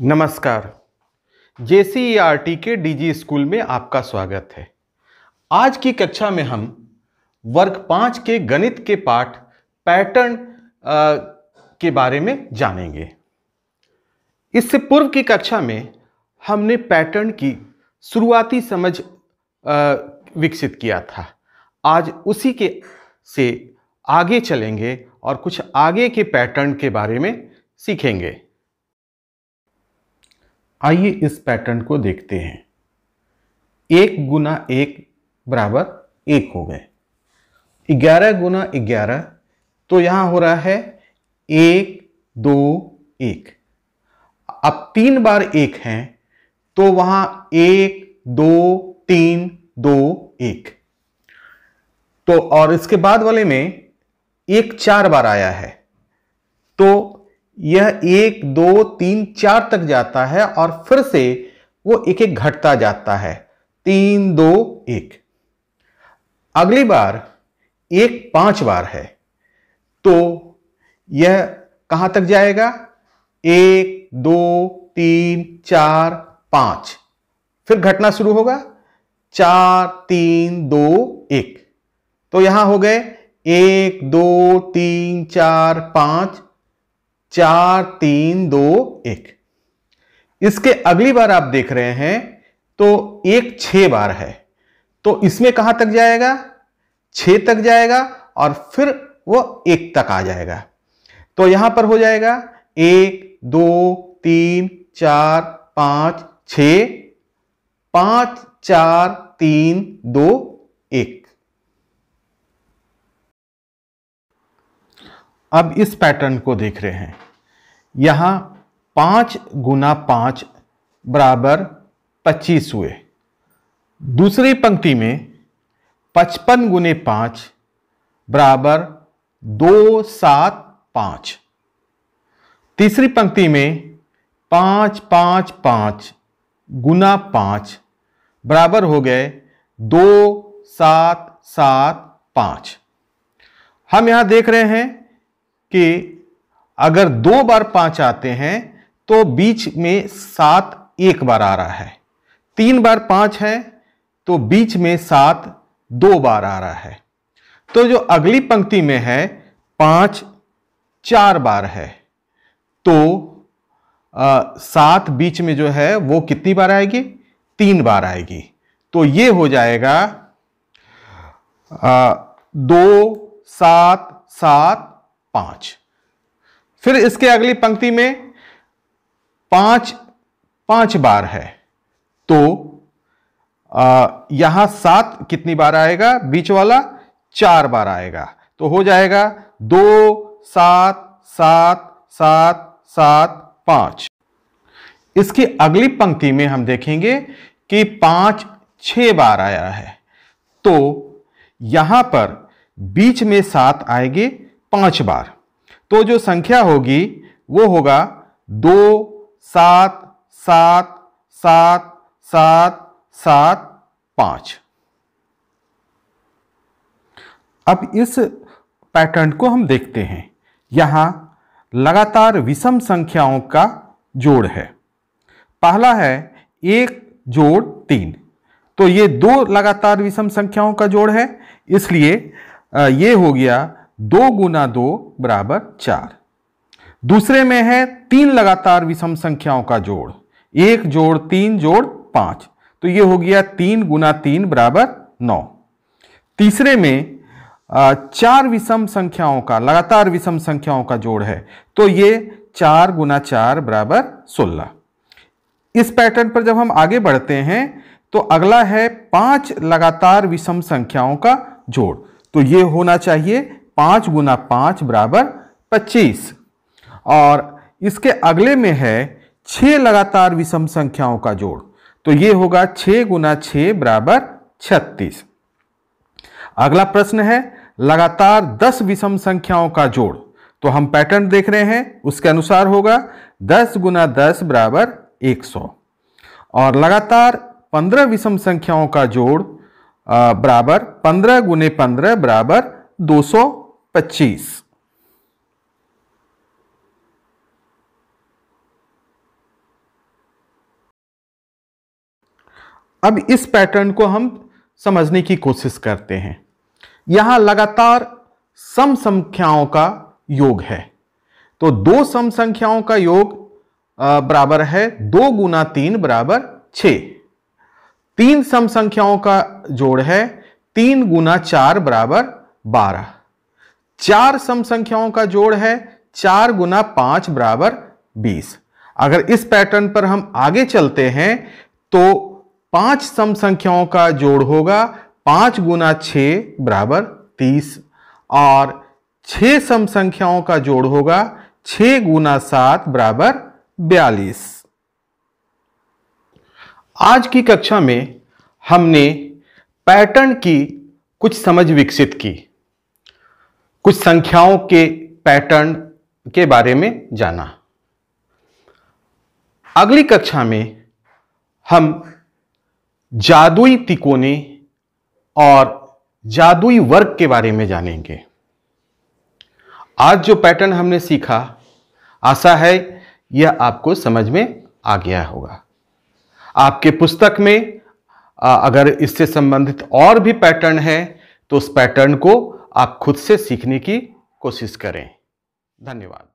नमस्कार जे के DG school में आपका स्वागत है आज की कक्षा में हम वर्ग पाँच के गणित के पाठ पैटर्न आ, के बारे में जानेंगे इससे पूर्व की कक्षा में हमने पैटर्न की शुरुआती समझ विकसित किया था आज उसी के से आगे चलेंगे और कुछ आगे के पैटर्न के बारे में सीखेंगे आइए इस पैटर्न को देखते हैं एक गुना एक बराबर एक हो गए ग्यारह गुना ग्यारह तो यहां हो रहा है एक दो एक अब तीन बार एक है तो वहां एक दो तीन दो एक तो और इसके बाद वाले में एक चार बार आया है तो यह एक दो तीन चार तक जाता है और फिर से वो एक एक घटता जाता है तीन दो एक अगली बार एक पांच बार है तो यह कहां तक जाएगा एक दो तीन चार पांच फिर घटना शुरू होगा चार तीन दो एक तो यहां हो गए एक दो तीन चार पांच चार तीन दो एक इसके अगली बार आप देख रहे हैं तो एक छः बार है तो इसमें कहां तक जाएगा छ तक जाएगा और फिर वो एक तक आ जाएगा तो यहां पर हो जाएगा एक दो तीन चार पांच छ पांच चार तीन दो एक अब इस पैटर्न को देख रहे हैं यहाँ पाँच गुना पाँच बराबर पच्चीस हुए दूसरी पंक्ति में पचपन गुने पाँच बराबर दो सात पाँच तीसरी पंक्ति में पाँच पाँच पाँच गुना पाँच बराबर हो गए दो सात सात पाँच हम यहाँ देख रहे हैं कि अगर दो बार पांच आते हैं तो बीच में सात एक बार आ रहा है तीन बार पांच है तो बीच में सात दो बार आ रहा है तो जो अगली पंक्ति में है पांच चार बार है तो सात बीच में जो है वो कितनी बार आएगी तीन बार आएगी तो ये हो जाएगा आ, दो सात सात पांच फिर इसके अगली पंक्ति में पांच पांच बार है तो आ, यहां सात कितनी बार आएगा बीच वाला चार बार आएगा तो हो जाएगा दो सात सात सात सात पांच इसकी अगली पंक्ति में हम देखेंगे कि पांच छ बार आया है तो यहां पर बीच में सात आएगी पांच बार तो जो संख्या होगी वो होगा दो सात सात सात सात सात पांच अब इस पैटर्न को हम देखते हैं यहाँ लगातार विषम संख्याओं का जोड़ है पहला है एक जोड़ तीन तो ये दो लगातार विषम संख्याओं का जोड़ है इसलिए ये हो गया दो गुना दो बराबर चार दूसरे में है तीन लगातार विषम संख्याओं का जोड़ एक जोड़ तीन जोड़ पांच तो ये हो गया तीन गुना तीन बराबर नौ तीसरे में चार विषम संख्याओं का लगातार विषम संख्याओं का जोड़ है तो ये चार गुना चार बराबर सोलह इस पैटर्न पर जब हम आगे बढ़ते हैं तो अगला है पांच लगातार विषम संख्याओं का जोड़ तो ये होना चाहिए पांच गुना पांच बराबर पच्चीस और इसके अगले में है छ लगातार विषम संख्याओं का जोड़ तो ये होगा छ गुना छ बराबर छत्तीस अगला प्रश्न है लगातार दस विषम संख्याओं का जोड़ तो हम पैटर्न देख रहे हैं उसके अनुसार होगा दस गुना दस बराबर एक सौ और लगातार पंद्रह विषम संख्याओं का जोड़ बराबर पंद्रह गुने पंद्रह बराबर दो सौ पच्चीस अब इस पैटर्न को हम समझने की कोशिश करते हैं यहां लगातार सम संख्याओं का योग है तो दो सम संख्याओं का योग बराबर है दो गुना तीन बराबर छ तीन सम संख्याओं का जोड़ है तीन गुना चार बराबर बारह चार सम संख्याओं का जोड़ है चार गुना पांच बराबर बीस अगर इस पैटर्न पर हम आगे चलते हैं तो पांच सम संख्याओं का जोड़ होगा पांच गुना छ बराबर तीस और छह सम संख्याओं का जोड़ होगा छ गुना सात बराबर बयालीस आज की कक्षा में हमने पैटर्न की कुछ समझ विकसित की कुछ संख्याओं के पैटर्न के बारे में जाना अगली कक्षा में हम जादुई तिकोने और जादुई वर्ग के बारे में जानेंगे आज जो पैटर्न हमने सीखा आशा है यह आपको समझ में आ गया होगा आपके पुस्तक में अगर इससे संबंधित और भी पैटर्न है तो उस पैटर्न को आप खुद से सीखने की कोशिश करें धन्यवाद